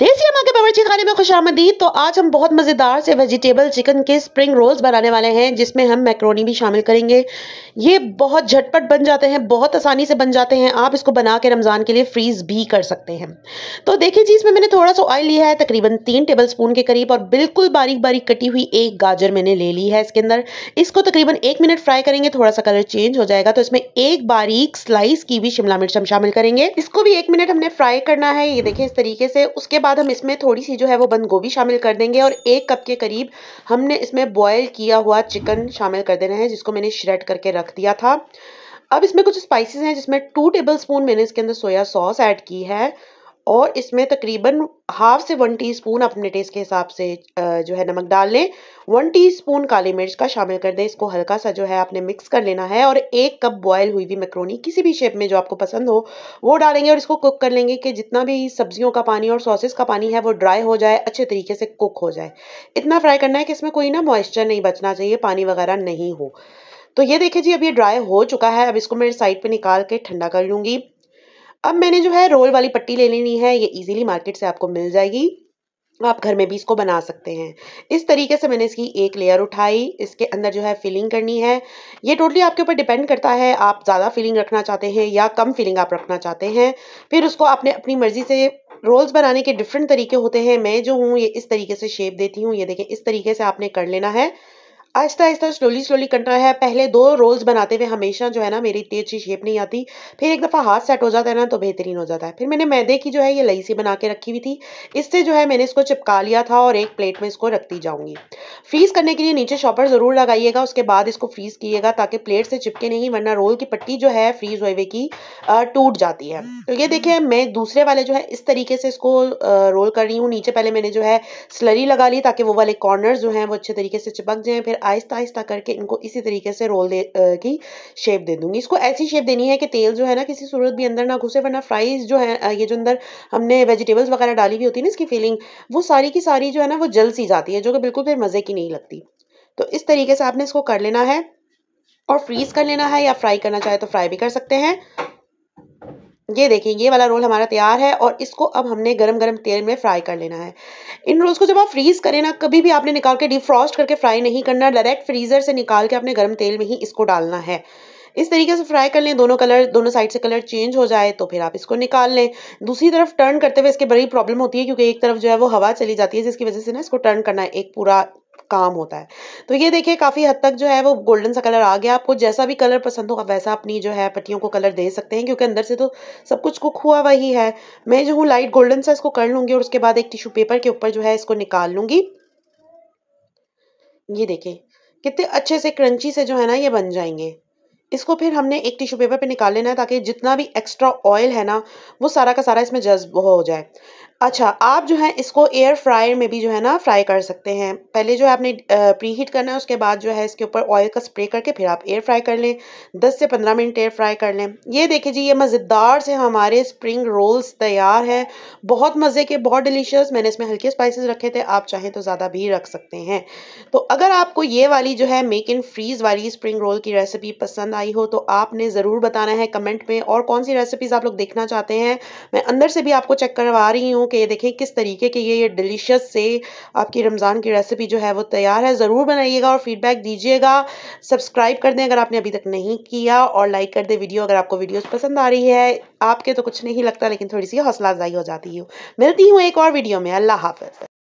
దేశీయ మగ్గ बावर्ची खाने में खुश आमदीद तो आज हम बहुत मज़ेदार से वेजिटेबल चिकन के स्प्रिंग रोल्स बनाने वाले हैं जिसमें हम मैक्रोनी भी शामिल करेंगे ये बहुत झटपट बन जाते हैं बहुत आसानी से बन जाते हैं आप इसको बना के रमज़ान के लिए फ्रीज़ भी कर सकते हैं तो देखिए जी इसमें मैंने थोड़ा सा ऑयल लिया है तकरीबन तीन टेबल स्पून के करीब और बिल्कुल बारीक बारीक कटी हुई एक गाजर मैंने ले ली है इसके अंदर इसको तकरीबन एक मिनट फ्राई करेंगे थोड़ा सा कलर चेंज हो जाएगा तो इसमें एक बारीक स्लाइस की भी शिमला मिर्च हम शामिल करेंगे इसको भी एक मिनट हमने फ्राई करना है ये देखें इस तरीके से उसके बाद हम इसमें थोड़ी थोड़ी सी जो है वो बंद गोभी शामिल कर देंगे और एक कप के करीब हमने इसमें बॉयल किया हुआ चिकन शामिल कर देना है जिसको मैंने श्रेड करके रख दिया था अब इसमें कुछ स्पाइसेस हैं जिसमें टू टेबल स्पून मैंने इसके अंदर सोया सॉस ऐड की है और इसमें तकरीबन हाफ से वन टीस्पून अपने टेस्ट के हिसाब से जो है नमक डाल लें वन टीस्पून काली मिर्च का शामिल कर दें इसको हल्का सा जो है आपने मिक्स कर लेना है और एक कप बॉयल हुई हुई मैक्रोनी किसी भी शेप में जो आपको पसंद हो वो डालेंगे और इसको कुक कर लेंगे कि जितना भी सब्जियों का पानी और सॉसेस का पानी है वो ड्राई हो जाए अच्छे तरीके से कुक हो जाए इतना फ्राई करना है कि इसमें कोई ना मॉइस्चर नहीं बचना चाहिए पानी वगैरह नहीं हो तो ये देखिए जी अब ये ड्राई हो चुका है अब इसको मैं साइड पे निकाल के ठंडा कर लूँगी अब मैंने जो है रोल वाली पट्टी ले लेनी है ये इजीली मार्केट से आपको मिल जाएगी आप घर में भी इसको बना सकते हैं इस तरीके से मैंने इसकी एक लेयर उठाई इसके अंदर जो है फिलिंग करनी है ये टोटली आपके ऊपर डिपेंड करता है आप ज़्यादा फिलिंग रखना चाहते हैं या कम फिलिंग आप रखना चाहते हैं फिर उसको आपने अपनी मर्ज़ी से रोल्स बनाने के डिफरेंट तरीके होते हैं मैं जो हूँ ये इस तरीके से शेप देती हूँ ये देखें इस तरीके से आपने कर लेना है आहिस्ता आहिस्ता स्लोली स्लोली कंट्रा है पहले दो रोल्स बनाते हुए हमेशा जो है ना मेरी इतनी अच्छी शेप नहीं आती फिर एक दफ़ा हाथ सेट हो जाता है ना तो बेहतरीन हो जाता है फिर मैंने मैदे की जो है ये लईसी बना के रखी हुई थी इससे जो है मैंने इसको चिपका लिया था और एक प्लेट में इसको रखती जाऊँगी फ्रीज़ करने के लिए नीचे शॉपर ज़रूर लगाइएगा उसके बाद इसको फ्रीज़ कीजिएगा ताकि प्लेट से चिपके नहीं वरना रोल की पट्टी जो है फ्रीज़ हुए हुए की टूट जाती है तो ये देखिए मैं दूसरे वाले जो है इस तरीके से इसको रोल कर रही हूँ नीचे पहले मैंने जो है स्लरी लगा ली ताकि वो वाले कॉर्नर जो हैं वो अच्छे तरीके से चिपक जाएँ फिर आहिस्ता आहिस्ता करके इनको इसी तरीके से रोल दे आ, की शेप दे दूंगी इसको ऐसी शेप देनी है कि तेल जो है ना किसी सूरत भी अंदर ना घुसे वरना फ्राइज़ जो है ये जो अंदर हमने वेजिटेबल्स वगैरह डाली हुई होती है ना इसकी फीलिंग वो सारी की सारी जो है ना वो जल सी जाती है जो कि बिल्कुल फिर मज़े की नहीं लगती तो इस तरीके से आपने इसको कर लेना है और फ्रीज़ कर लेना है या फ्राई करना चाहे तो फ्राई भी कर सकते हैं ये देखें ये वाला रोल हमारा तैयार है और इसको अब हमने गरम गरम तेल में फ्राई कर लेना है इन रोल्स को जब आप फ्रीज़ करें ना कभी भी आपने निकाल के डिफ्रॉस्ट करके फ्राई नहीं करना डायरेक्ट फ्रीज़र से निकाल के आपने गर्म तेल में ही इसको डालना है इस तरीके से फ्राई कर लें दोनों कलर दोनों साइड से कलर चेंज हो जाए तो फिर आप इसको निकाल लें दूसरी तरफ टर्न करते हुए इसके बड़ी प्रॉब्लम होती है क्योंकि एक तरफ जो है वो हवा चली जाती है जिसकी वजह से ना इसको टर्न करना एक पूरा काम होता है तो ये देखिए काफ़ी हद तक जो है वो गोल्डन सा कलर आ गया आपको जैसा भी कलर पसंद होगा वैसा अपनी जो है पट्टियों को कलर दे सकते हैं क्योंकि अंदर से तो सब कुछ कुक हुआ वही है मैं जो हूँ लाइट गोल्डन सा इसको कर लूँगी और उसके बाद एक टिश्यू पेपर के ऊपर जो है इसको निकाल लूँगी ये देखें कितने अच्छे से क्रंची से जो है ना ये बन जाएंगे इसको फिर हमने एक टिश्यू पेपर पे निकाल लेना है ताकि जितना भी एक्स्ट्रा ऑयल है ना वो सारा का सारा इसमें जज्ब हो जाए अच्छा आप जो है इसको एयर फ्रायर में भी जो है ना फ्राई कर सकते हैं पहले जो है आपने प्री हीट करना है उसके बाद जो है इसके ऊपर ऑयल का स्प्रे करके फिर आप एयर फ्राई कर लें 10 से 15 मिनट एयर फ्राई कर लें ये देखिए जी ये मज़ेदार से हमारे स्प्रिंग रोल्स तैयार है बहुत मज़े के बहुत डिलीशियस मैंने इसमें हल्के स्पाइसिस रखे थे आप चाहें तो ज़्यादा भी रख सकते हैं तो अगर आपको ये वाली जो है मेक इन फ्रीज़ वाली स्प्रिंग रोल की रेसिपी पसंद आई आई हो तो आपने ज़रूर बताना है कमेंट में और कौन सी रेसिपीज़ आप लोग देखना चाहते हैं मैं अंदर से भी आपको चेक करवा रही हूँ कि ये देखें किस तरीके के ये ये डिलीशियस से आपकी रमज़ान की रेसिपी जो है वो तैयार है ज़रूर बनाइएगा और फीडबैक दीजिएगा सब्सक्राइब कर दें अगर आपने अभी तक नहीं किया और लाइक कर दें वीडियो अगर आपको वीडियोज़ पसंद आ रही है आपके तो कुछ नहीं लगता लेकिन थोड़ी सी हौसला अफजाई हो जाती है मिलती हूँ एक और वीडियो में अल्लाह हाफ